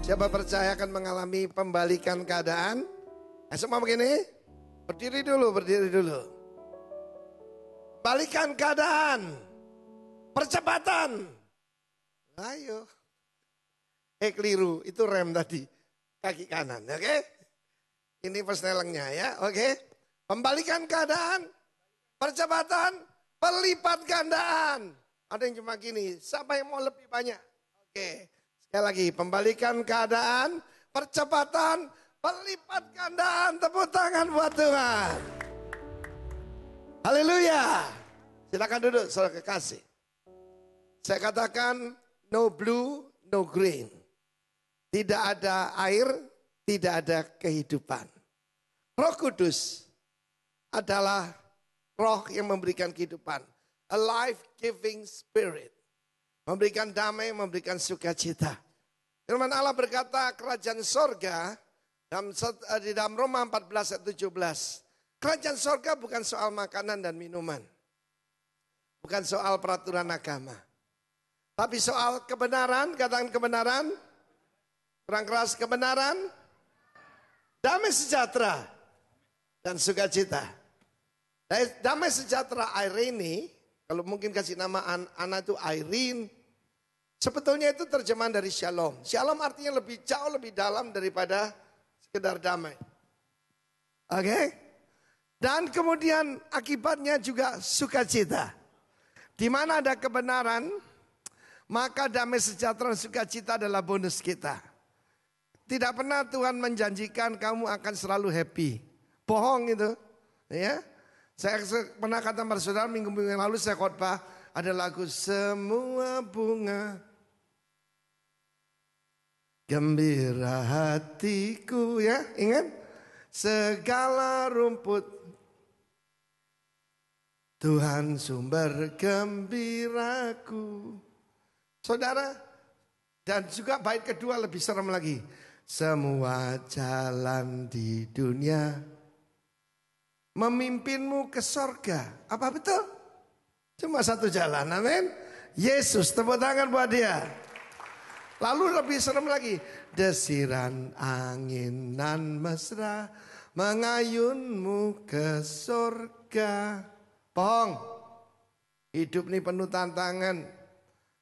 Siapa percaya akan mengalami pembalikan keadaan? Eh, semua begini, berdiri dulu, berdiri dulu. Balikan keadaan, percepatan. Ayo. Eh keliru, itu rem tadi. Kaki kanan, oke? Okay? Ini persnelengnya ya, oke? Okay? Pembalikan keadaan, percepatan, pelipat gandaan. Ada yang cuma gini, siapa yang mau lebih banyak? Oke. Okay. Sekali lagi, pembalikan keadaan, percepatan, pelipat gandaan, tepuk tangan buat Tuhan. Haleluya. Silakan duduk saudara kekasih. Saya katakan no blue, no green. Tidak ada air, tidak ada kehidupan. Roh Kudus adalah roh yang memberikan kehidupan. A life-giving spirit. Memberikan damai, memberikan sukacita. Firman Allah berkata kerajaan sorga dalam, eh, di dalam Roma 14 ayat 17. Kerajaan sorga bukan soal makanan dan minuman. Bukan soal peraturan agama. Tapi soal kebenaran, katakan kebenaran. Kurang keras kebenaran. Damai sejahtera dan sukacita. Nah, damai sejahtera Irene, kalau mungkin kasih nama anak itu Irene, Sebetulnya itu terjemahan dari shalom. Shalom artinya lebih jauh lebih dalam daripada sekedar damai. Oke? Okay? Dan kemudian akibatnya juga sukacita. Di mana ada kebenaran, maka damai sejahtera dan sukacita adalah bonus kita. Tidak pernah Tuhan menjanjikan kamu akan selalu happy. Bohong itu. Ya. Saya pernah kata bersaudara minggu-minggu yang lalu saya khotbah ada lagu semua bunga Gembira hatiku ya, ingat? Segala rumput Tuhan sumber gembiraku. Saudara, dan juga bait kedua lebih serem lagi. Semua jalan di dunia memimpinmu ke sorga. Apa betul? Cuma satu jalan, amin. Yesus, tepuk tangan buat dia. Lalu lebih serem lagi. Desiran angin nan mesra mengayunmu ke surga. Pong, hidup ini penuh tantangan.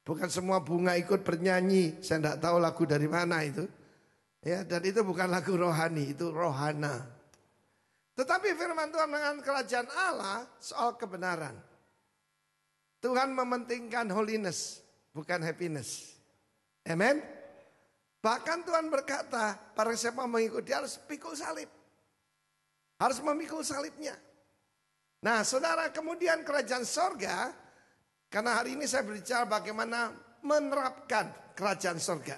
Bukan semua bunga ikut bernyanyi. Saya tidak tahu lagu dari mana itu. Ya, dan itu bukan lagu rohani, itu rohana. Tetapi firman Tuhan dengan kerajaan Allah soal kebenaran. Tuhan mementingkan holiness, bukan happiness. Amen. Bahkan Tuhan berkata, para siapa mengikuti harus pikul salib. Harus memikul salibnya. Nah saudara kemudian kerajaan sorga, karena hari ini saya berbicara bagaimana menerapkan kerajaan sorga.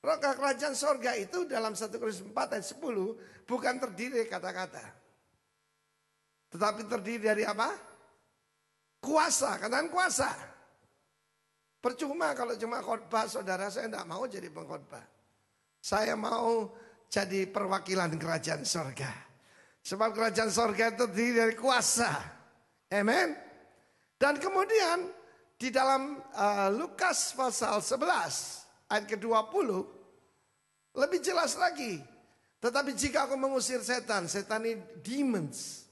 Roka kerajaan sorga itu dalam 1 Korintus 4 ayat 10 bukan terdiri kata-kata. Tetapi terdiri dari apa? Kuasa, kuasa. kuasa. Percuma kalau cuma khotbah, saudara saya tidak mau jadi pengkhotbah. Saya mau jadi perwakilan kerajaan sorga. Sebab kerajaan sorga itu terdiri dari kuasa. Amen. Dan kemudian di dalam uh, Lukas pasal 11 ayat ke-20 lebih jelas lagi. Tetapi jika aku mengusir setan, setan ini demons,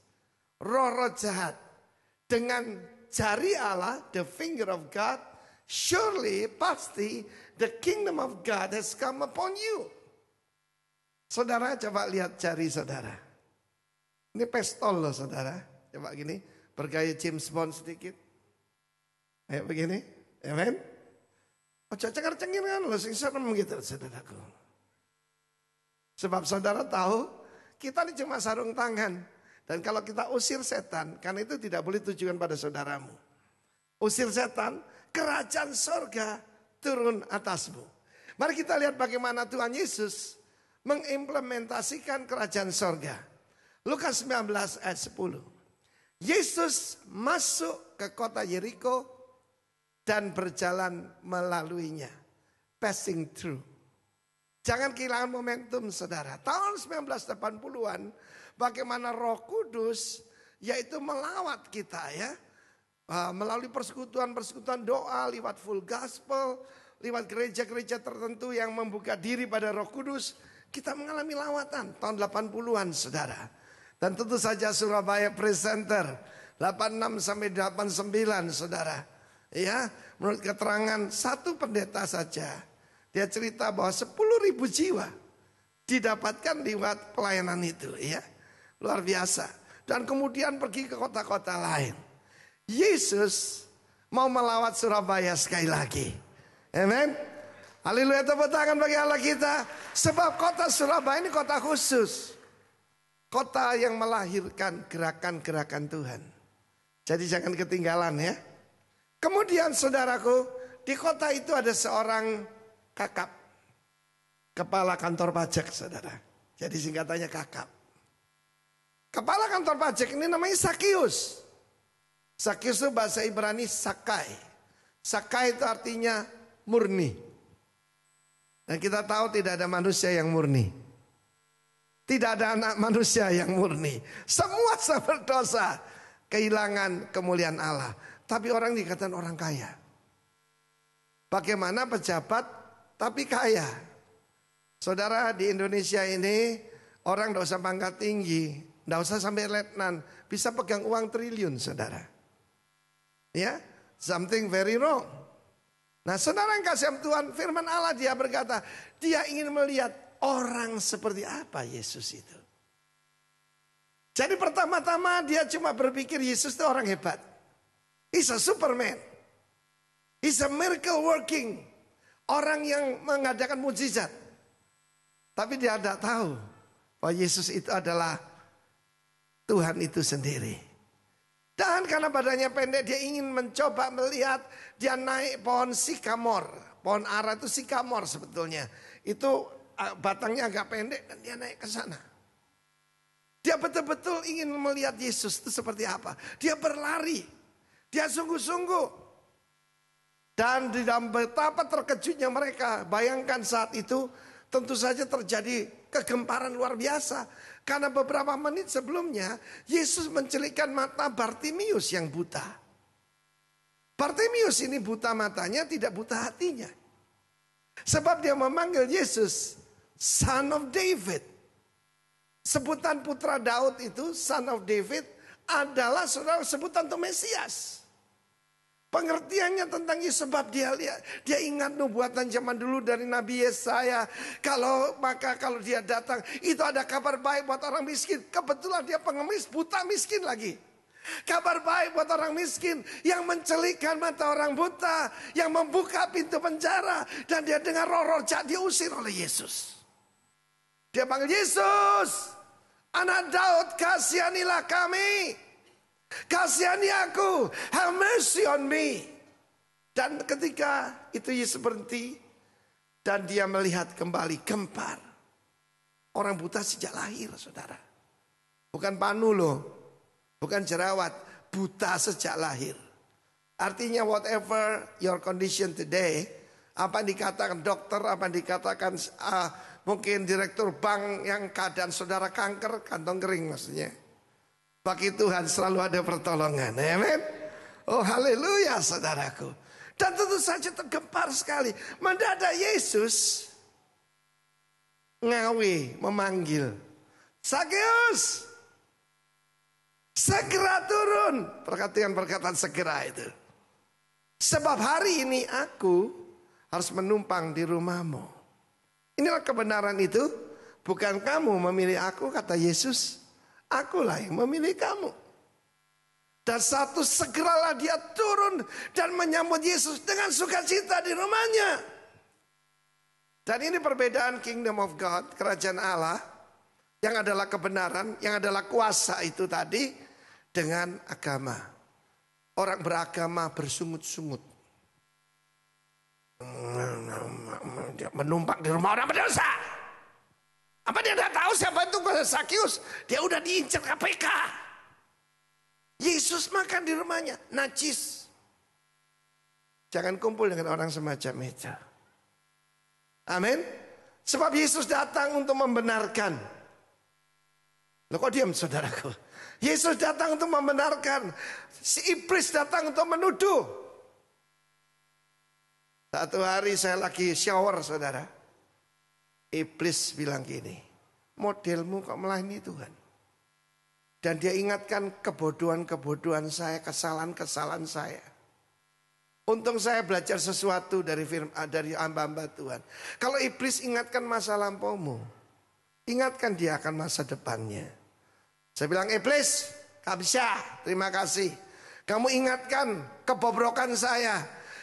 roh-roh jahat dengan jari Allah, the finger of God, surely, pasti the kingdom of God has come upon you. Saudara coba lihat cari saudara. Ini pestol loh saudara. Coba gini, bergaya James Bond sedikit. Kayak begini, amen. Oh, cengar cengir kan loh, sing serem gitu saudaraku. Sebab saudara tahu, kita ini cuma sarung tangan. Dan kalau kita usir setan, karena itu tidak boleh tujuan pada saudaramu. Usir setan, kerajaan sorga turun atasmu. Mari kita lihat bagaimana Tuhan Yesus mengimplementasikan kerajaan sorga. Lukas 19 ayat 10. Yesus masuk ke kota Yeriko dan berjalan melaluinya. Passing through. Jangan kehilangan momentum saudara. Tahun 1980-an bagaimana roh kudus yaitu melawat kita ya Ah, melalui persekutuan-persekutuan doa, lewat full gospel, lewat gereja-gereja tertentu yang membuka diri pada roh kudus, kita mengalami lawatan tahun 80-an saudara. Dan tentu saja Surabaya Presenter 86 sampai 89 saudara. Ya, menurut keterangan satu pendeta saja. Dia cerita bahwa 10 ribu jiwa didapatkan lewat pelayanan itu ya. Luar biasa. Dan kemudian pergi ke kota-kota lain. Yesus mau melawat Surabaya sekali lagi. Amen. Haleluya tepuk tangan bagi Allah kita. Sebab kota Surabaya ini kota khusus. Kota yang melahirkan gerakan-gerakan Tuhan. Jadi jangan ketinggalan ya. Kemudian saudaraku, di kota itu ada seorang kakap. Kepala kantor pajak saudara. Jadi singkatannya kakap. Kepala kantor pajak ini namanya Sakius. Sakisu bahasa Ibrani sakai. Sakai itu artinya murni. Dan kita tahu tidak ada manusia yang murni. Tidak ada anak manusia yang murni. Semua dosa, Kehilangan kemuliaan Allah. Tapi orang dikatakan orang kaya. Bagaimana pejabat tapi kaya. Saudara di Indonesia ini orang tidak usah pangkat tinggi. Tidak usah sampai letnan. Bisa pegang uang triliun saudara. Ya, something very wrong. Nah, saudara yang kasih Tuhan, firman Allah dia berkata, dia ingin melihat orang seperti apa Yesus itu. Jadi pertama-tama dia cuma berpikir Yesus itu orang hebat. He's a superman. He's a miracle working. Orang yang mengadakan mujizat. Tapi dia tidak tahu bahwa Yesus itu adalah Tuhan itu sendiri. Dan karena badannya pendek dia ingin mencoba melihat dia naik pohon sikamor. Pohon ara itu sikamor sebetulnya. Itu eh, batangnya agak pendek dan dia naik ke sana. Dia betul-betul ingin melihat Yesus itu seperti apa. Dia berlari. Dia sungguh-sungguh. Dan di dalam betapa terkejutnya mereka. Bayangkan saat itu tentu saja terjadi kegemparan luar biasa. Karena beberapa menit sebelumnya Yesus mencelikkan mata Bartimius yang buta. Bartimius ini buta matanya tidak buta hatinya. Sebab dia memanggil Yesus Son of David. Sebutan putra Daud itu Son of David adalah saudara sebutan untuk Mesias. Pengertiannya tentang Yesus sebab dia lihat dia ingat nubuatan zaman dulu dari Nabi Yesaya. Kalau maka kalau dia datang itu ada kabar baik buat orang miskin. Kebetulan dia pengemis buta miskin lagi. Kabar baik buat orang miskin yang mencelikan mata orang buta, yang membuka pintu penjara dan dia dengar roh-roh jahat diusir oleh Yesus. Dia panggil Yesus, anak Daud kasihanilah kami. Kasihani aku. Have mercy on me. Dan ketika itu Yesus berhenti. Dan dia melihat kembali gempar. Orang buta sejak lahir saudara. Bukan panu loh. Bukan jerawat. Buta sejak lahir. Artinya whatever your condition today. Apa yang dikatakan dokter. Apa yang dikatakan uh, mungkin direktur bank yang keadaan saudara kanker. Kantong kering maksudnya. Bagi Tuhan selalu ada pertolongan. Amen. Oh haleluya saudaraku. Dan tentu saja tergempar sekali. Mendadak Yesus ngawi memanggil. Sakeus. Segera turun. Perhatian perkataan segera itu. Sebab hari ini aku harus menumpang di rumahmu. Inilah kebenaran itu. Bukan kamu memilih aku kata Yesus. Akulah yang memilih kamu. Dan satu segeralah dia turun dan menyambut Yesus dengan sukacita di rumahnya. Dan ini perbedaan kingdom of God, kerajaan Allah. Yang adalah kebenaran, yang adalah kuasa itu tadi dengan agama. Orang beragama bersungut-sungut. Menumpak di rumah orang berdosa. Apa dia tidak tahu siapa itu Sakius? Dia udah diincar KPK. Yesus makan di rumahnya, najis. Jangan kumpul dengan orang semacam itu. Amin. Sebab Yesus datang untuk membenarkan. Loh kok diam saudaraku? Yesus datang untuk membenarkan. Si iblis datang untuk menuduh. Satu hari saya lagi shower saudara. Iblis bilang gini, modelmu kok melayani Tuhan. Dan dia ingatkan kebodohan-kebodohan saya, kesalahan-kesalahan saya. Untung saya belajar sesuatu dari firman eh, dari hamba-hamba Tuhan. Kalau iblis ingatkan masa lampaumu, ingatkan dia akan masa depannya. Saya bilang iblis, kabisa, terima kasih. Kamu ingatkan kebobrokan saya,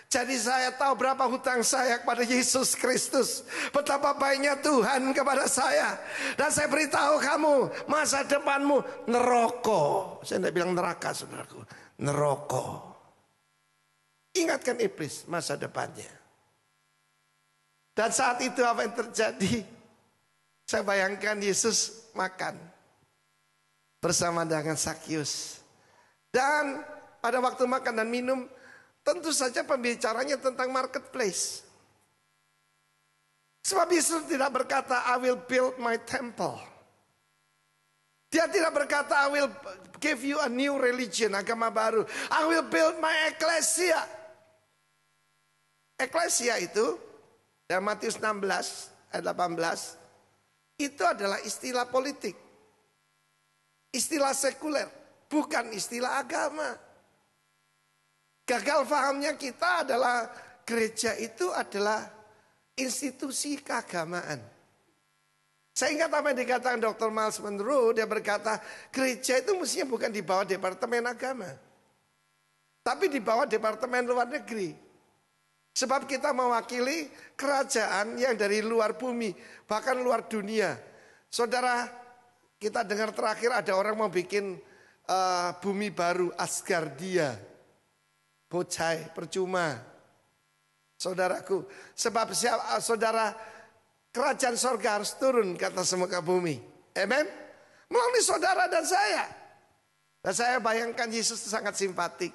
jadi saya tahu berapa hutang saya kepada Yesus Kristus. Betapa baiknya Tuhan kepada saya. Dan saya beritahu kamu, masa depanmu neroko. Saya tidak bilang neraka saudaraku. Neroko. Ingatkan iblis masa depannya. Dan saat itu apa yang terjadi? Saya bayangkan Yesus makan. Bersama dengan Sakyus. Dan pada waktu makan dan minum Tentu saja pembicaranya tentang marketplace. Sebab Yesus tidak berkata, I will build my temple. Dia tidak berkata, I will give you a new religion, agama baru. I will build my ecclesia. Ecclesia itu, dalam Matius 16, ayat 18, itu adalah istilah politik. Istilah sekuler, bukan istilah agama. Gagal pahamnya kita adalah gereja itu adalah institusi keagamaan. Saya ingat apa yang dikatakan Dr. Miles Monroe, dia berkata gereja itu mestinya bukan di bawah Departemen Agama. Tapi di bawah Departemen Luar Negeri. Sebab kita mewakili kerajaan yang dari luar bumi, bahkan luar dunia. Saudara, kita dengar terakhir ada orang mau bikin uh, bumi baru, Asgardia kucai, percuma. Saudaraku, sebab siapa eh, saudara kerajaan sorga harus turun ke atas muka bumi. Amen. Melalui saudara dan saya. Dan saya bayangkan Yesus sangat simpatik.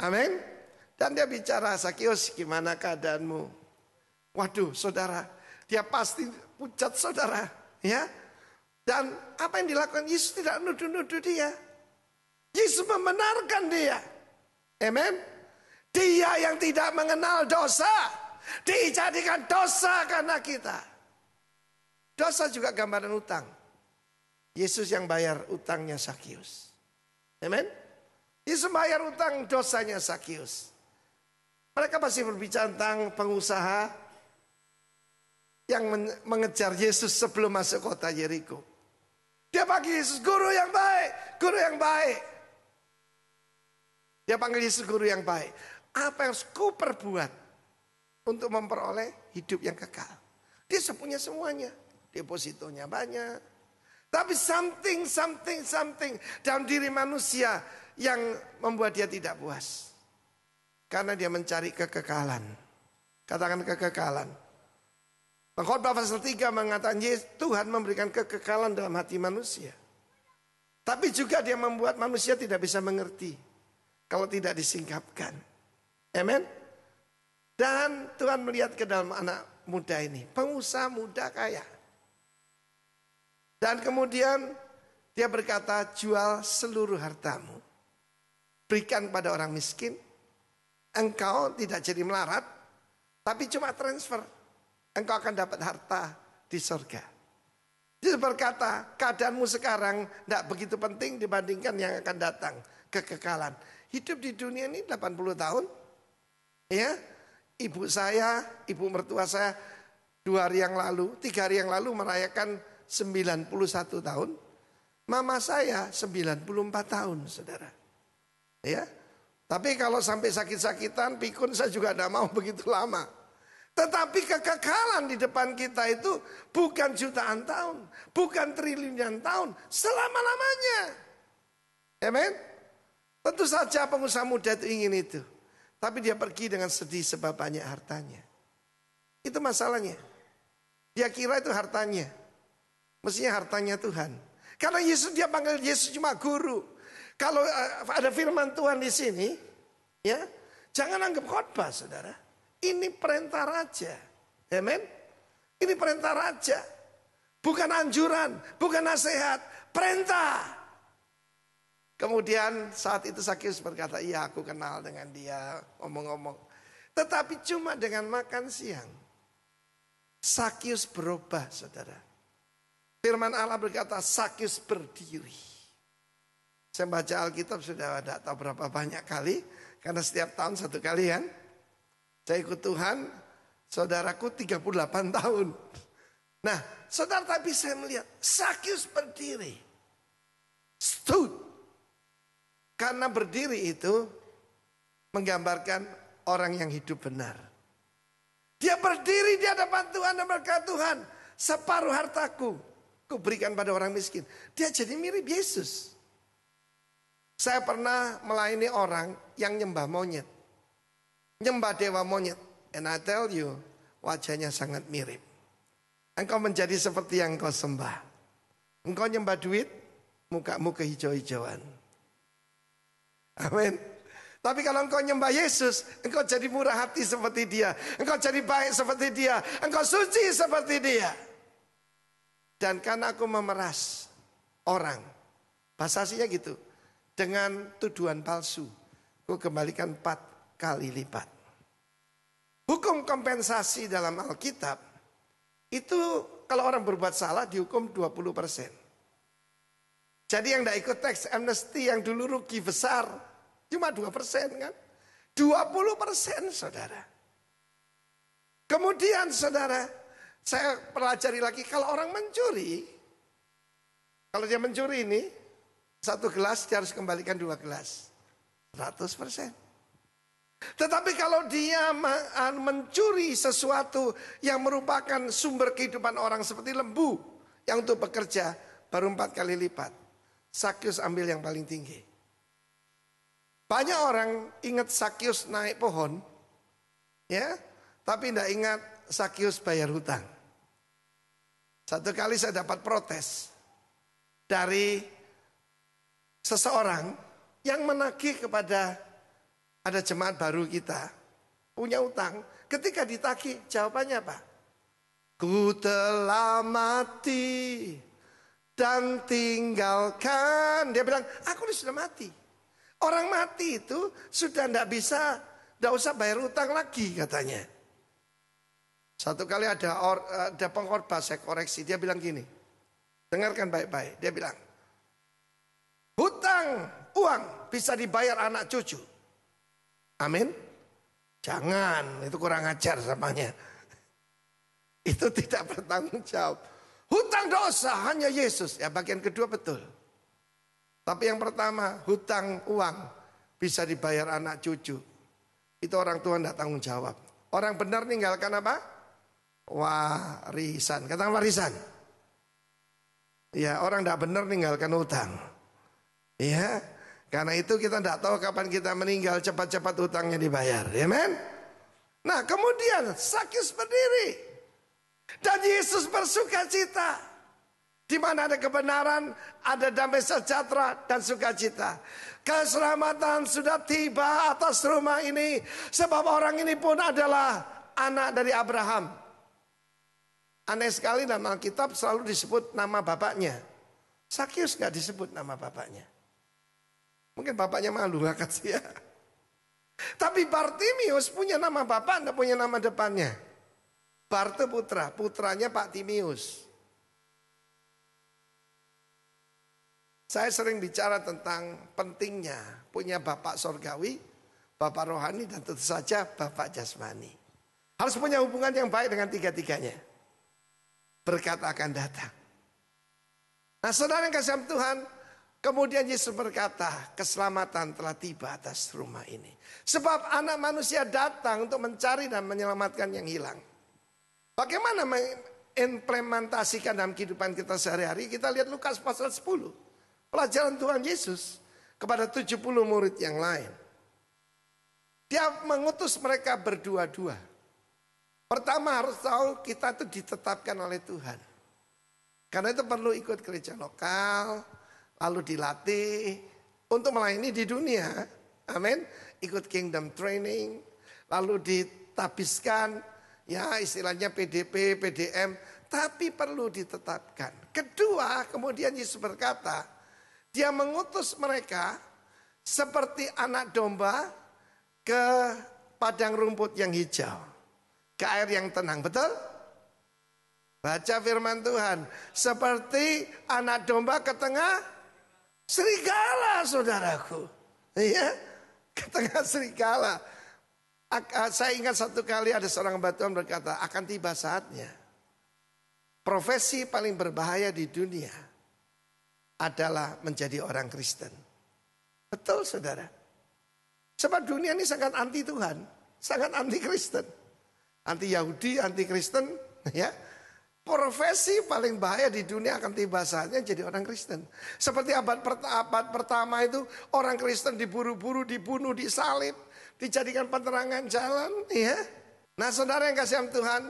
Amin. Dan dia bicara, Sakius gimana keadaanmu? Waduh saudara, dia pasti pucat saudara. ya. Dan apa yang dilakukan Yesus tidak nuduh-nuduh dia. Yesus membenarkan dia. Amen. Dia yang tidak mengenal dosa dijadikan dosa karena kita. Dosa juga gambaran utang. Yesus yang bayar utangnya Sakius. Amin. Yesus bayar utang dosanya Sakius. Mereka masih berbicara tentang pengusaha yang mengejar Yesus sebelum masuk kota Jericho. Dia bagi Yesus guru yang baik, guru yang baik. Dia panggil Yesus guru yang baik. Apa yang harus perbuat untuk memperoleh hidup yang kekal? Dia punya semuanya. Depositonya banyak. Tapi something, something, something dalam diri manusia yang membuat dia tidak puas. Karena dia mencari kekekalan. Katakan kekekalan. Pengkhotbah pasal 3 mengatakan Yesus Tuhan memberikan kekekalan dalam hati manusia. Tapi juga dia membuat manusia tidak bisa mengerti kalau tidak disingkapkan. Amen. Dan Tuhan melihat ke dalam anak muda ini, pengusaha muda kaya. Dan kemudian dia berkata, jual seluruh hartamu. Berikan pada orang miskin. Engkau tidak jadi melarat, tapi cuma transfer. Engkau akan dapat harta di sorga. Dia berkata, keadaanmu sekarang tidak begitu penting dibandingkan yang akan datang. Kekekalan hidup di dunia ini 80 tahun. Ya, ibu saya, ibu mertua saya dua hari yang lalu, tiga hari yang lalu merayakan 91 tahun. Mama saya 94 tahun, saudara. Ya, tapi kalau sampai sakit-sakitan, pikun saya juga tidak mau begitu lama. Tetapi kekekalan di depan kita itu bukan jutaan tahun, bukan triliunan tahun, selama-lamanya. Ya Tentu saja pengusaha muda itu ingin itu. Tapi dia pergi dengan sedih sebab banyak hartanya. Itu masalahnya. Dia kira itu hartanya. Mestinya hartanya Tuhan. Karena Yesus dia panggil Yesus cuma guru. Kalau eh, ada firman Tuhan di sini, ya jangan anggap khotbah saudara. Ini perintah raja. Amen. Ini perintah raja. Bukan anjuran, bukan nasihat, perintah. Kemudian saat itu Sakyus berkata, iya aku kenal dengan dia, omong-omong. Tetapi cuma dengan makan siang. Sakyus berubah saudara. Firman Allah berkata, Sakyus berdiri. Saya baca Alkitab sudah ada tahu berapa banyak kali. Karena setiap tahun satu kali kan. Saya ikut Tuhan, saudaraku 38 tahun. Nah, saudara tapi saya melihat, Sakyus berdiri. Stood. Karena berdiri itu menggambarkan orang yang hidup benar. Dia berdiri di hadapan Tuhan dan berkata Tuhan, separuh hartaku kuberikan pada orang miskin. Dia jadi mirip Yesus. Saya pernah melayani orang yang nyembah monyet. Nyembah dewa monyet. And I tell you, wajahnya sangat mirip. Engkau menjadi seperti yang kau sembah. Engkau nyembah duit, mukamu kehijau-hijauan. Amin. Tapi kalau engkau nyembah Yesus, engkau jadi murah hati seperti dia. Engkau jadi baik seperti dia. Engkau suci seperti dia. Dan karena aku memeras orang. Pasasinya gitu. Dengan tuduhan palsu. Aku kembalikan empat kali lipat. Hukum kompensasi dalam Alkitab. Itu kalau orang berbuat salah dihukum 20 persen. Jadi yang tidak ikut teks amnesti yang dulu rugi besar Cuma 2 persen kan. 20 persen saudara. Kemudian saudara, saya pelajari lagi kalau orang mencuri, kalau dia mencuri ini, satu gelas dia harus kembalikan dua gelas. 100 persen. Tetapi kalau dia mencuri sesuatu yang merupakan sumber kehidupan orang seperti lembu yang untuk bekerja baru empat kali lipat. Sakyus ambil yang paling tinggi. Banyak orang ingat Sakyus naik pohon, ya, tapi tidak ingat Sakyus bayar hutang. Satu kali saya dapat protes dari seseorang yang menagih kepada ada jemaat baru kita punya utang. Ketika ditagih, jawabannya apa? Ku telah mati dan tinggalkan. Dia bilang, aku sudah mati. Orang mati itu sudah tidak bisa, tidak usah bayar utang lagi katanya. Satu kali ada or, ada saya koreksi, dia bilang gini. Dengarkan baik-baik, dia bilang. Hutang uang bisa dibayar anak cucu. Amin. Jangan, itu kurang ajar samanya. Itu tidak bertanggung jawab. Hutang dosa hanya Yesus. Ya bagian kedua betul. Tapi yang pertama, hutang uang bisa dibayar anak cucu. Itu orang tua tidak tanggung jawab. Orang benar ninggalkan apa? Warisan. Kata warisan. Ya, orang tidak benar ninggalkan hutang. Ya, karena itu kita tidak tahu kapan kita meninggal cepat-cepat hutangnya dibayar. Ya men? Nah kemudian sakit berdiri. Dan Yesus bersuka cita. Di mana ada kebenaran, ada damai sejahtera dan sukacita. Keselamatan sudah tiba atas rumah ini. Sebab orang ini pun adalah anak dari Abraham. Aneh sekali dalam Alkitab selalu disebut nama bapaknya. Sakius gak disebut nama bapaknya. Mungkin bapaknya malu lah kasih ya. Tapi Bartimius punya nama bapak, anda punya nama depannya. Barte putra, putranya Pak Timius. Saya sering bicara tentang pentingnya punya bapak sorgawi, bapak rohani, dan tentu saja bapak jasmani. Harus punya hubungan yang baik dengan tiga-tiganya. Berkat akan datang. Nah saudara yang kasih Tuhan, kemudian Yesus berkata, keselamatan telah tiba atas rumah ini. Sebab anak manusia datang untuk mencari dan menyelamatkan yang hilang. Bagaimana mengimplementasikan dalam kehidupan kita sehari-hari? Kita lihat Lukas pasal 10 pelajaran Tuhan Yesus kepada 70 murid yang lain. Dia mengutus mereka berdua-dua. Pertama harus tahu kita itu ditetapkan oleh Tuhan. Karena itu perlu ikut gereja lokal, lalu dilatih untuk melayani di dunia. Amin. Ikut kingdom training, lalu ditabiskan ya istilahnya PDP, PDM, tapi perlu ditetapkan. Kedua, kemudian Yesus berkata, dia mengutus mereka seperti anak domba ke padang rumput yang hijau, ke air yang tenang, betul? Baca firman Tuhan, seperti anak domba ke tengah serigala, saudaraku. Iya, ke tengah serigala. Eh, saya ingat satu kali ada seorang batuan berkata, akan tiba saatnya. Profesi paling berbahaya di dunia adalah menjadi orang Kristen. Betul saudara. Sebab dunia ini sangat anti Tuhan, sangat anti Kristen. Anti Yahudi, anti Kristen, ya. Profesi paling bahaya di dunia akan tiba saatnya jadi orang Kristen. Seperti abad, pert abad pertama itu orang Kristen diburu-buru, dibunuh, disalib, dijadikan penerangan jalan, ya. Nah, saudara yang kasih Tuhan,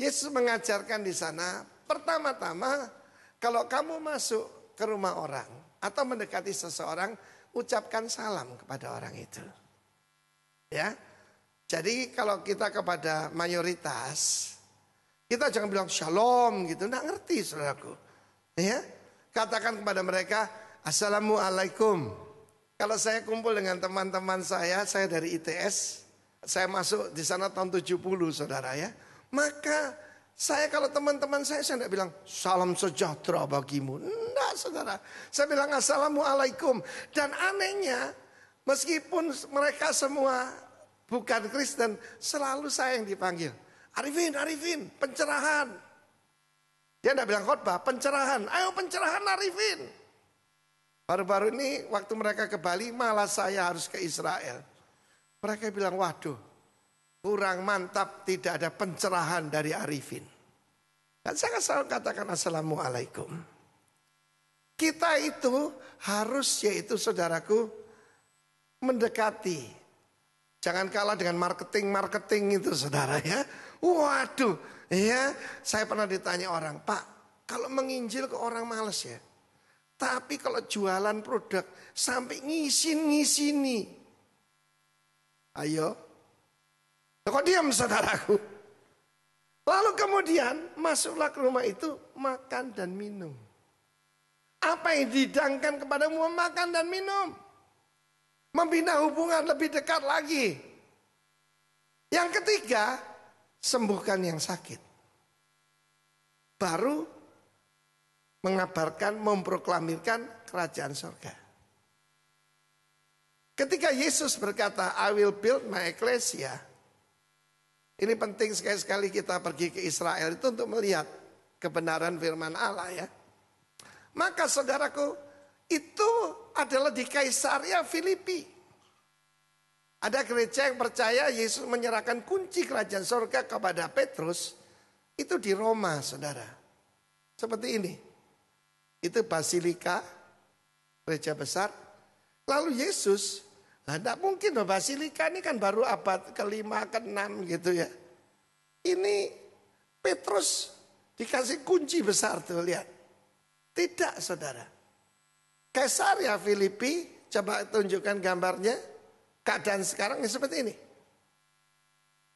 Yesus mengajarkan di sana pertama-tama kalau kamu masuk ke rumah orang atau mendekati seseorang, ucapkan salam kepada orang itu. Ya. Jadi kalau kita kepada mayoritas, kita jangan bilang shalom gitu, nggak ngerti saudaraku. Ya. Katakan kepada mereka, Assalamualaikum. Kalau saya kumpul dengan teman-teman saya, saya dari ITS, saya masuk di sana tahun 70 saudara ya. Maka saya kalau teman-teman saya, saya tidak bilang salam sejahtera bagimu. Tidak saudara. Saya bilang assalamualaikum. Dan anehnya meskipun mereka semua bukan Kristen, selalu saya yang dipanggil. Arifin, Arifin, pencerahan. Dia tidak bilang khotbah, pencerahan. Ayo pencerahan Arifin. Baru-baru ini waktu mereka ke Bali malah saya harus ke Israel. Mereka bilang, waduh kurang mantap, tidak ada pencerahan dari Arifin. Dan saya selalu katakan Assalamualaikum. Kita itu harus yaitu saudaraku mendekati. Jangan kalah dengan marketing-marketing itu saudara ya. Waduh ya saya pernah ditanya orang Pak kalau menginjil ke orang males ya. Tapi kalau jualan produk sampai ngisin-ngisini. Ayo Kok diam saudaraku? Lalu kemudian masuklah ke rumah itu makan dan minum. Apa yang didangkan kepadamu makan dan minum. Membina hubungan lebih dekat lagi. Yang ketiga, sembuhkan yang sakit. Baru mengabarkan, memproklamirkan kerajaan surga. Ketika Yesus berkata, I will build my ecclesia ini penting sekali-sekali kita pergi ke Israel itu untuk melihat kebenaran firman Allah ya. Maka saudaraku, itu adalah di Kaisaria Filipi. Ada gereja yang percaya Yesus menyerahkan kunci kerajaan surga kepada Petrus. Itu di Roma, saudara. Seperti ini. Itu Basilika, gereja besar. Lalu Yesus Nah, tidak mungkin loh, Basilika ini kan baru abad kelima, keenam gitu ya. Ini Petrus dikasih kunci besar tuh lihat. Tidak saudara. kaisar ya Filipi, coba tunjukkan gambarnya. Keadaan sekarang seperti ini.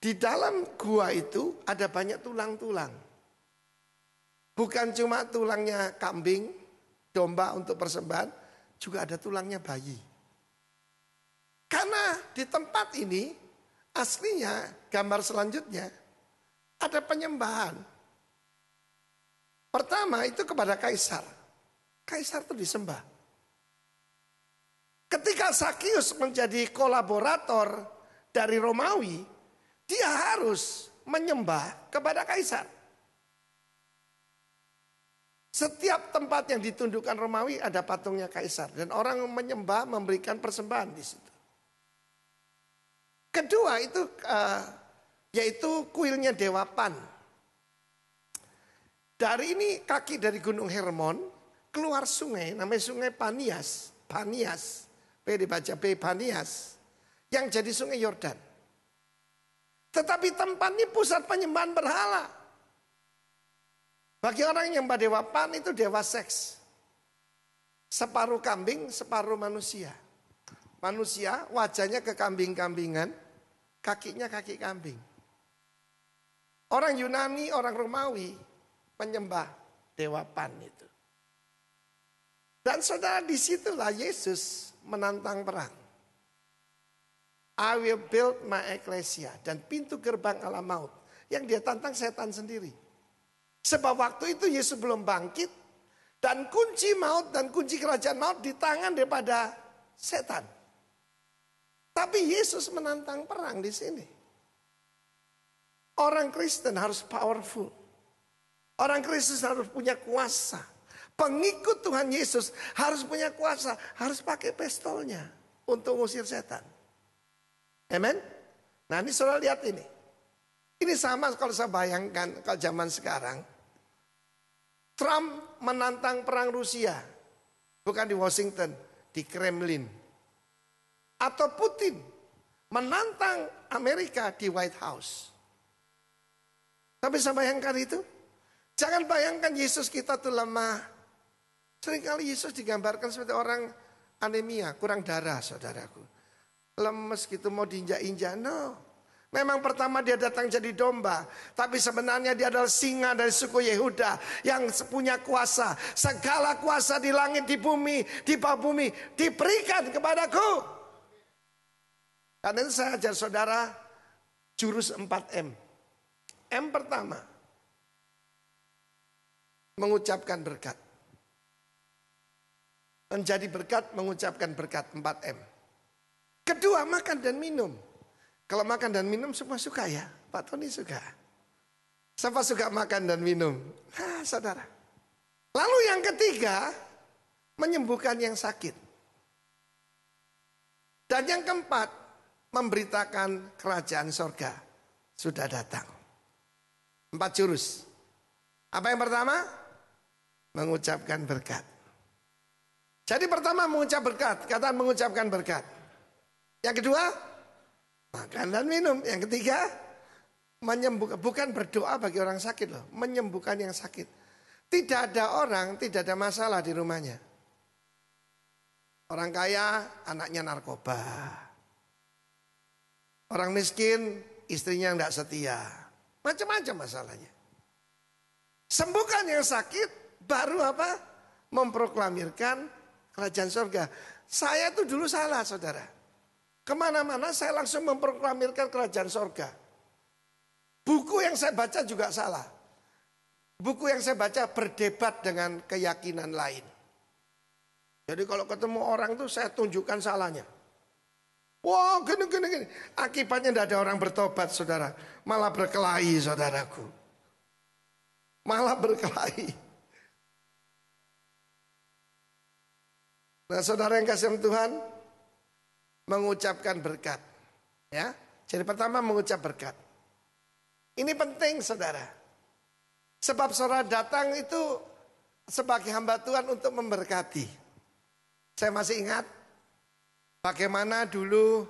Di dalam gua itu ada banyak tulang-tulang. Bukan cuma tulangnya kambing, domba untuk persembahan, juga ada tulangnya bayi. Karena di tempat ini aslinya gambar selanjutnya ada penyembahan. Pertama itu kepada kaisar. Kaisar itu disembah. Ketika Sakius menjadi kolaborator dari Romawi, dia harus menyembah kepada kaisar. Setiap tempat yang ditundukkan Romawi ada patungnya kaisar dan orang menyembah memberikan persembahan di situ. Kedua itu uh, yaitu kuilnya Dewa Pan. Dari ini kaki dari Gunung Hermon keluar sungai namanya sungai Panias, Panias. P dibaca P Panias yang jadi sungai Yordan. Tetapi tempat ini pusat penyembahan berhala. Bagi orang yang pada dewa Pan itu dewa seks. Separuh kambing, separuh manusia. Manusia wajahnya ke kambing-kambingan, kakinya kaki kambing. Orang Yunani, orang Romawi penyembah dewa Pan itu. Dan saudara disitulah Yesus menantang perang. I will build my ecclesia. Dan pintu gerbang alam maut. Yang dia tantang setan sendiri. Sebab waktu itu Yesus belum bangkit. Dan kunci maut dan kunci kerajaan maut di tangan daripada setan. Tapi Yesus menantang perang di sini. Orang Kristen harus powerful. Orang Kristen harus punya kuasa. Pengikut Tuhan Yesus harus punya kuasa, harus pakai pistolnya untuk ngusir setan. Amen. Nah, ini Saudara lihat ini. Ini sama kalau saya bayangkan kalau zaman sekarang Trump menantang perang Rusia bukan di Washington, di Kremlin atau Putin menantang Amerika di White House. Tapi saya bayangkan itu. Jangan bayangkan Yesus kita itu lemah. Seringkali Yesus digambarkan seperti orang anemia, kurang darah saudaraku. Lemes gitu mau diinjak-injak. No. Memang pertama dia datang jadi domba, tapi sebenarnya dia adalah singa dari suku Yehuda yang punya kuasa. Segala kuasa di langit, di bumi, di bawah bumi diberikan kepadaku. Karena itu saya ajar saudara jurus 4M. M pertama, mengucapkan berkat. Menjadi berkat, mengucapkan berkat 4M. Kedua, makan dan minum. Kalau makan dan minum semua suka ya. Pak Tony suka. Siapa suka makan dan minum? Nah, saudara. Lalu yang ketiga, menyembuhkan yang sakit. Dan yang keempat, memberitakan kerajaan sorga sudah datang. Empat jurus. Apa yang pertama? Mengucapkan berkat. Jadi pertama mengucap berkat, kata mengucapkan berkat. Yang kedua, makan dan minum. Yang ketiga, menyembuhkan bukan berdoa bagi orang sakit loh, menyembuhkan yang sakit. Tidak ada orang, tidak ada masalah di rumahnya. Orang kaya anaknya narkoba. Orang miskin, istrinya tidak setia. Macam-macam masalahnya. Sembuhkan yang sakit, baru apa? Memproklamirkan kerajaan surga. Saya itu dulu salah saudara. Kemana-mana saya langsung memproklamirkan kerajaan surga. Buku yang saya baca juga salah. Buku yang saya baca berdebat dengan keyakinan lain. Jadi kalau ketemu orang tuh saya tunjukkan salahnya. Wah, wow, gini, gini, gini. Akibatnya tidak ada orang bertobat, saudara. Malah berkelahi, saudaraku. Malah berkelahi. Nah, saudara yang kasih Tuhan, mengucapkan berkat. Ya, jadi pertama mengucap berkat. Ini penting, saudara. Sebab saudara datang itu sebagai hamba Tuhan untuk memberkati. Saya masih ingat Bagaimana dulu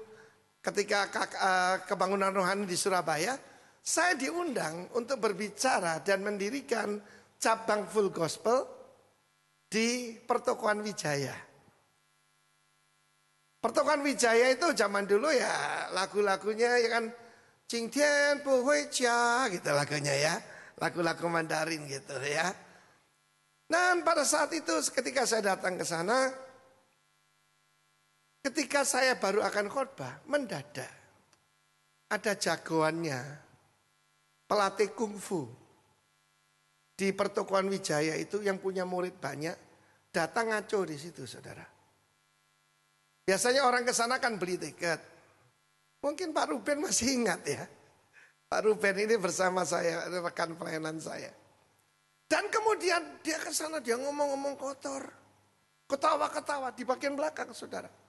ketika eh, kebangunan rohani di Surabaya, saya diundang untuk berbicara dan mendirikan cabang full gospel di pertokoan Wijaya. Pertokoan Wijaya itu zaman dulu ya lagu-lagunya ya kan Cing Tian Pu Hui cia gitu lagunya ya. Lagu-lagu Mandarin gitu ya. Nah pada saat itu ketika saya datang ke sana, Ketika saya baru akan khotbah, mendadak ada jagoannya, pelatih kungfu di pertokoan Wijaya itu yang punya murid banyak datang ngaco di situ, saudara. Biasanya orang ke sana kan beli tiket. Mungkin Pak Ruben masih ingat ya. Pak Ruben ini bersama saya, rekan pelayanan saya. Dan kemudian dia ke sana, dia ngomong-ngomong kotor. Ketawa-ketawa di bagian belakang, saudara.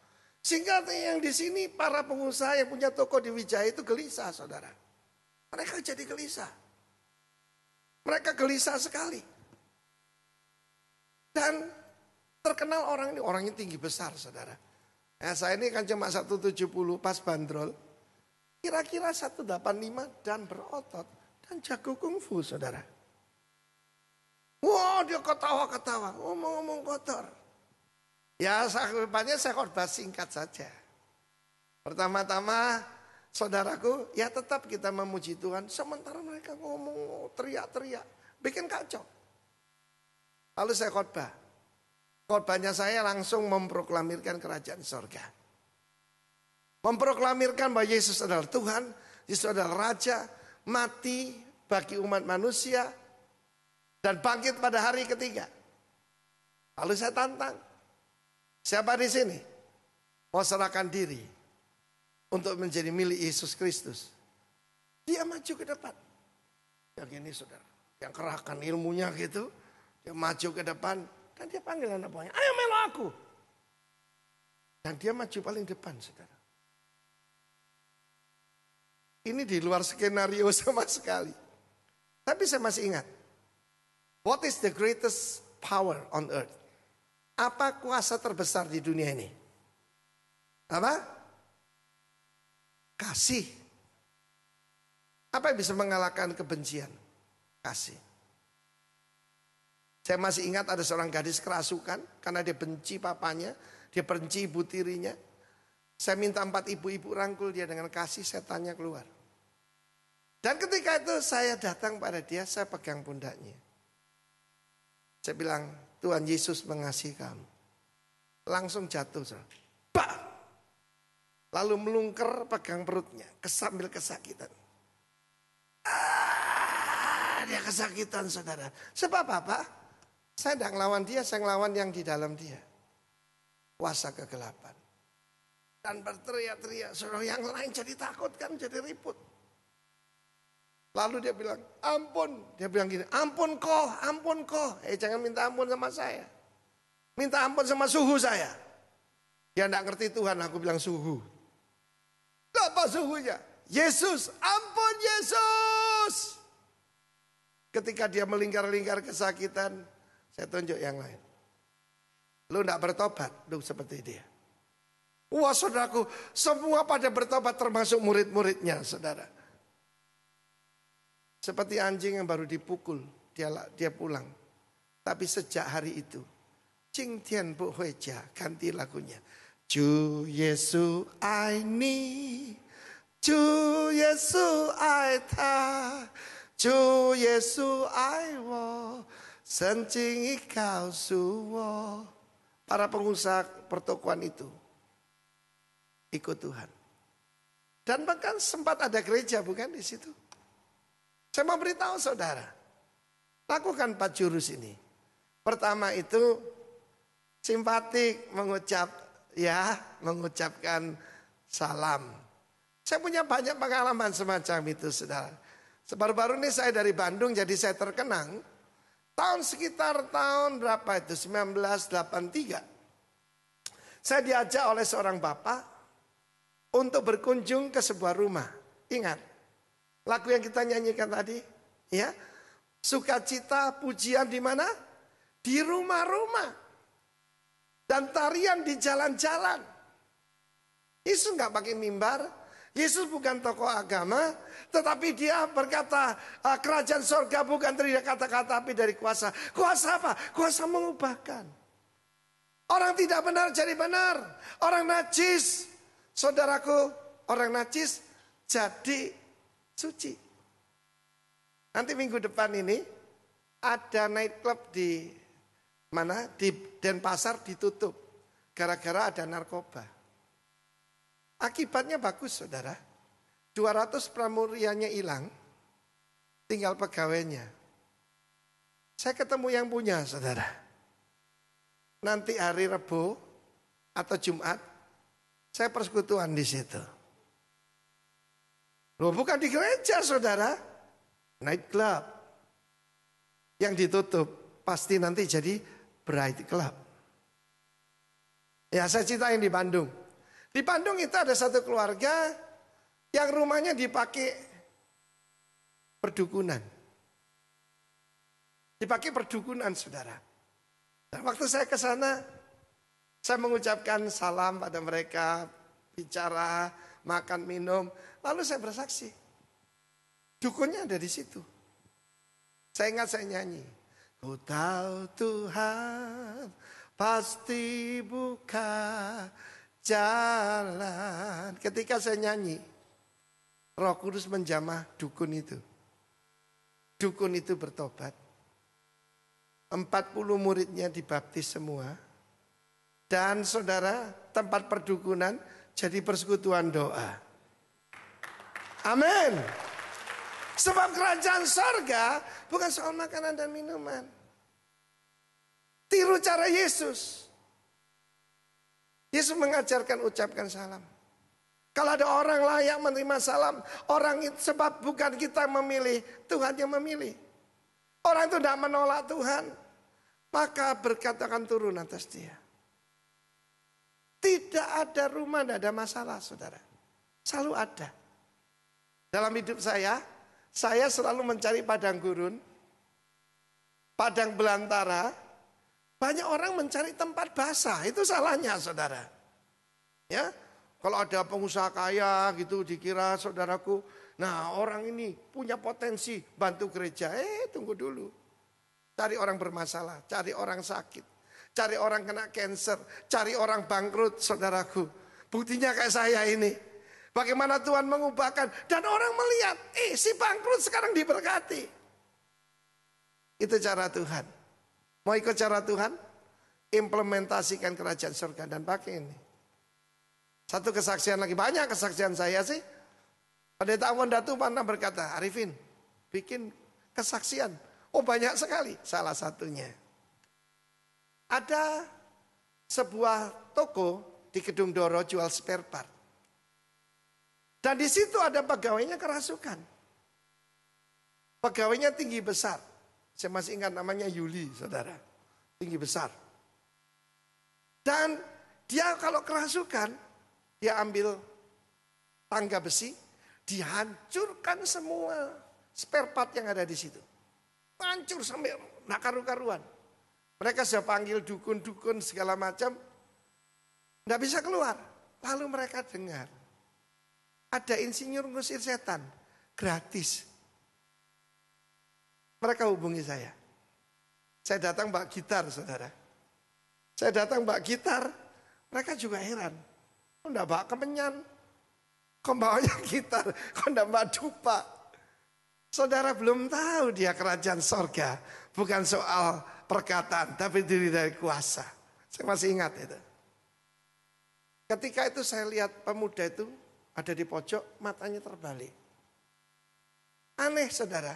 Sehingga yang di sini para pengusaha yang punya toko di Wijaya itu gelisah saudara. Mereka jadi gelisah. Mereka gelisah sekali. Dan terkenal orang ini, orangnya tinggi besar saudara. Nah, saya ini kan cuma 170 pas bandrol. Kira-kira 185 dan berotot. Dan jago kungfu saudara. wow, dia ketawa-ketawa, ngomong-ngomong kotor. Ya sahabatnya saya korban singkat saja. Pertama-tama saudaraku ya tetap kita memuji Tuhan. Sementara mereka ngomong teriak-teriak. Bikin kacau. Lalu saya khotbah. Khotbahnya saya langsung memproklamirkan kerajaan sorga. Memproklamirkan bahwa Yesus adalah Tuhan. Yesus adalah Raja. Mati bagi umat manusia. Dan bangkit pada hari ketiga. Lalu saya tantang. Siapa di sini? Mau serahkan diri untuk menjadi milik Yesus Kristus. Dia maju ke depan. Yang ini saudara, yang kerahkan ilmunya gitu. Dia maju ke depan dan dia panggil anak buahnya, ayo melo aku. Dan dia maju paling depan saudara. Ini di luar skenario sama sekali. Tapi saya masih ingat. What is the greatest power on earth? Apa kuasa terbesar di dunia ini? Apa? Kasih. Apa yang bisa mengalahkan kebencian? Kasih. Saya masih ingat ada seorang gadis kerasukan karena dia benci papanya, dia benci ibu tirinya. Saya minta empat ibu-ibu rangkul dia dengan kasih, saya tanya keluar. Dan ketika itu saya datang pada dia, saya pegang pundaknya. Saya bilang, Tuhan Yesus mengasihi kamu. Langsung jatuh. Pak! Lalu melungker pegang perutnya. Kesambil kesakitan. Ah, dia kesakitan saudara. Sebab apa? Saya tidak ngelawan dia, saya ngelawan yang di dalam dia. Kuasa kegelapan. Dan berteriak-teriak, saudara yang lain jadi takut kan, jadi ribut. Lalu dia bilang, ampun. Dia bilang gini, ampun kau, ampun kau. Eh jangan minta ampun sama saya. Minta ampun sama suhu saya. Dia tidak ngerti Tuhan, aku bilang suhu. Apa suhunya? Yesus, ampun Yesus. Ketika dia melingkar-lingkar kesakitan, saya tunjuk yang lain. Lu tidak bertobat, lu seperti dia. Wah saudaraku, semua pada bertobat termasuk murid-muridnya saudara. Seperti anjing yang baru dipukul, dia dia pulang. Tapi sejak hari itu, Ching Tian Bu Hueja ganti lagunya. Ju Yesu I ni, Ju Yesu I ta, Ju Yesu I wo, kau wo. Para pengusaha pertokoan itu ikut Tuhan. Dan bahkan sempat ada gereja bukan di situ. Saya mau beritahu saudara. Lakukan empat jurus ini. Pertama itu simpatik mengucap ya, mengucapkan salam. Saya punya banyak pengalaman semacam itu saudara. Sebaru-baru ini saya dari Bandung jadi saya terkenang. Tahun sekitar tahun berapa itu? 1983. Saya diajak oleh seorang bapak untuk berkunjung ke sebuah rumah. Ingat, Lagu yang kita nyanyikan tadi, ya. Sukacita, pujian di mana? Di rumah-rumah. Dan tarian di jalan-jalan. Yesus nggak pakai mimbar, Yesus bukan tokoh agama, tetapi dia berkata ah, kerajaan sorga bukan dari kata-kata tapi dari kuasa. Kuasa apa? Kuasa mengubahkan. Orang tidak benar jadi benar. Orang najis, saudaraku, orang najis jadi Suci. Nanti minggu depan ini ada night club di mana di Denpasar ditutup gara-gara ada narkoba. Akibatnya bagus saudara. 200 pramurianya hilang, tinggal pegawainya. Saya ketemu yang punya saudara. Nanti hari Rebo atau Jumat, saya persekutuan di situ. Loh bukan di gereja saudara. Night club. Yang ditutup pasti nanti jadi bride club. Ya saya cerita yang di Bandung. Di Bandung itu ada satu keluarga yang rumahnya dipakai perdukunan. Dipakai perdukunan saudara. Dan nah, waktu saya ke sana, saya mengucapkan salam pada mereka, bicara, makan, minum. Lalu saya bersaksi. Dukunnya ada di situ. Saya ingat saya nyanyi. Ku tahu Tuhan pasti buka jalan. Ketika saya nyanyi, Roh Kudus menjamah dukun itu. Dukun itu bertobat. 40 muridnya dibaptis semua. Dan saudara, tempat perdukunan jadi persekutuan doa. Amin. Sebab kerajaan sorga bukan soal makanan dan minuman. Tiru cara Yesus. Yesus mengajarkan ucapkan salam. Kalau ada orang layak menerima salam, orang itu sebab bukan kita memilih, Tuhan yang memilih. Orang itu tidak menolak Tuhan, maka berkat akan turun atas dia. Tidak ada rumah, tidak ada masalah, saudara. Selalu ada. Dalam hidup saya, saya selalu mencari padang gurun, padang belantara. Banyak orang mencari tempat basah, itu salahnya saudara. Ya, kalau ada pengusaha kaya gitu dikira saudaraku, nah orang ini punya potensi bantu gereja. Eh, tunggu dulu. Cari orang bermasalah, cari orang sakit, cari orang kena cancer, cari orang bangkrut saudaraku. Buktinya kayak saya ini. Bagaimana Tuhan mengubahkan. Dan orang melihat, eh si bangkrut sekarang diberkati. Itu cara Tuhan. Mau ikut cara Tuhan? Implementasikan kerajaan surga dan pakai ini. Satu kesaksian lagi, banyak kesaksian saya sih. Pendeta Datu pernah berkata, Arifin, bikin kesaksian. Oh banyak sekali, salah satunya. Ada sebuah toko di gedung Doro jual spare part. Dan di situ ada pegawainya kerasukan. Pegawainya tinggi besar. Saya masih ingat namanya Yuli, saudara. Tinggi besar. Dan dia kalau kerasukan, dia ambil tangga besi, dihancurkan semua spare part yang ada di situ. Hancur sampai nak karu-karuan. Mereka sudah panggil dukun-dukun segala macam. Tidak bisa keluar. Lalu mereka dengar ada insinyur ngusir setan. Gratis. Mereka hubungi saya. Saya datang mbak gitar saudara. Saya datang mbak gitar. Mereka juga heran. Kok enggak mbak kemenyan? Kok bawanya gitar? Kok enggak mbak dupa? Saudara belum tahu dia kerajaan sorga. Bukan soal perkataan. Tapi diri dari kuasa. Saya masih ingat itu. Ketika itu saya lihat pemuda itu ada di pojok, matanya terbalik. Aneh saudara,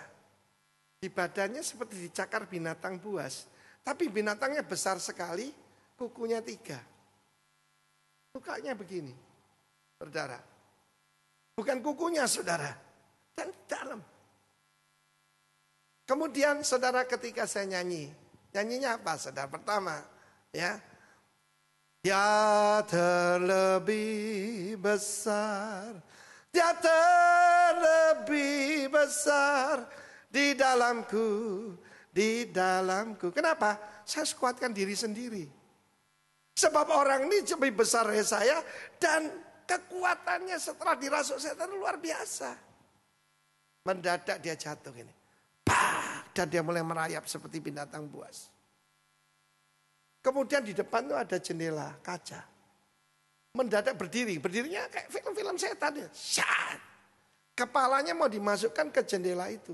di badannya seperti dicakar binatang buas, tapi binatangnya besar sekali, kukunya tiga. Mukanya begini, saudara. Bukan kukunya saudara, dan dalam. Kemudian saudara ketika saya nyanyi, nyanyinya apa saudara? Pertama, ya dia terlebih besar, dia terlebih besar di dalamku, di dalamku. Kenapa? Saya sekuatkan diri sendiri. Sebab orang ini lebih besar dari saya dan kekuatannya setelah dirasuk setan luar biasa. Mendadak dia jatuh ini, Dan dia mulai merayap seperti binatang buas. Kemudian di depan itu ada jendela kaca. Mendadak berdiri, berdirinya kayak film-film setan tadi. Ya. Syat. Kepalanya mau dimasukkan ke jendela itu.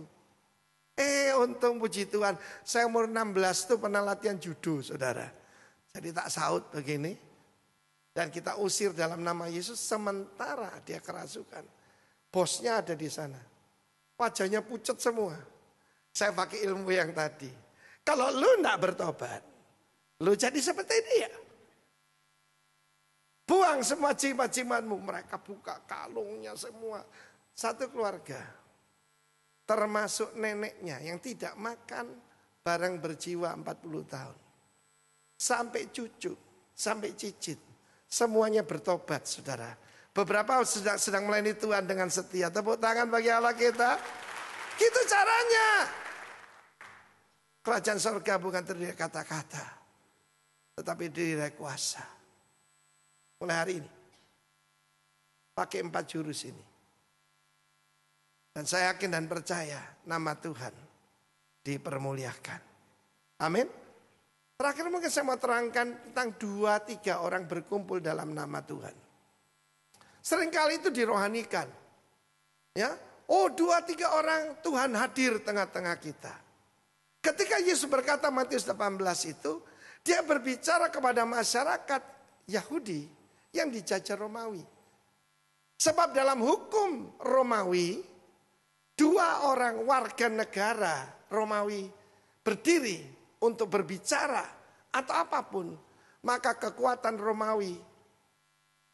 Eh untung puji Tuhan, saya umur 16 itu pernah latihan judo saudara. Jadi tak saut begini. Dan kita usir dalam nama Yesus sementara dia kerasukan. Bosnya ada di sana. Wajahnya pucat semua. Saya pakai ilmu yang tadi. Kalau lu tidak bertobat, Lu jadi seperti dia. Buang semua jimat-jimatmu. Mereka buka kalungnya semua. Satu keluarga. Termasuk neneknya yang tidak makan barang berjiwa 40 tahun. Sampai cucu, sampai cicit. Semuanya bertobat saudara. Beberapa sedang, sedang melayani Tuhan dengan setia. Tepuk tangan bagi Allah kita. Kita gitu caranya. Kerajaan surga bukan terdiri kata-kata. Tetapi direkuasa kuasa. Mulai hari ini. Pakai empat jurus ini. Dan saya yakin dan percaya nama Tuhan dipermuliakan. Amin. Terakhir mungkin saya mau terangkan tentang dua tiga orang berkumpul dalam nama Tuhan. Seringkali itu dirohanikan. Ya, oh dua tiga orang Tuhan hadir tengah-tengah kita. Ketika Yesus berkata Matius 18 itu, dia berbicara kepada masyarakat Yahudi yang dijajah Romawi. Sebab dalam hukum Romawi, dua orang warga negara Romawi berdiri untuk berbicara atau apapun, maka kekuatan Romawi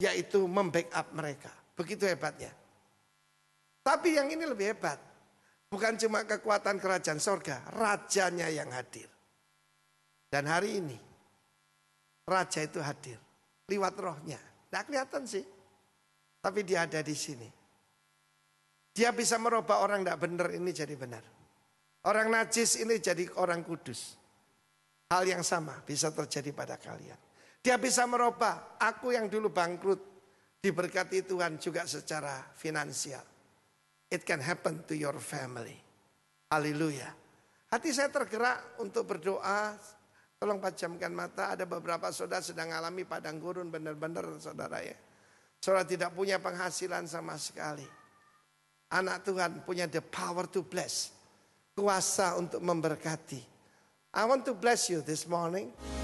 yaitu membackup mereka. Begitu hebatnya. Tapi yang ini lebih hebat. Bukan cuma kekuatan kerajaan sorga, rajanya yang hadir. Dan hari ini raja itu hadir lewat rohnya. Tidak kelihatan sih. Tapi dia ada di sini. Dia bisa merubah orang tidak benar ini jadi benar. Orang najis ini jadi orang kudus. Hal yang sama bisa terjadi pada kalian. Dia bisa merubah aku yang dulu bangkrut. Diberkati Tuhan juga secara finansial. It can happen to your family. Haleluya. Hati saya tergerak untuk berdoa Tolong pejamkan mata, ada beberapa saudara sedang alami padang gurun benar-benar saudara ya. Saudara tidak punya penghasilan sama sekali. Anak Tuhan punya the power to bless. Kuasa untuk memberkati. I want to bless you this morning.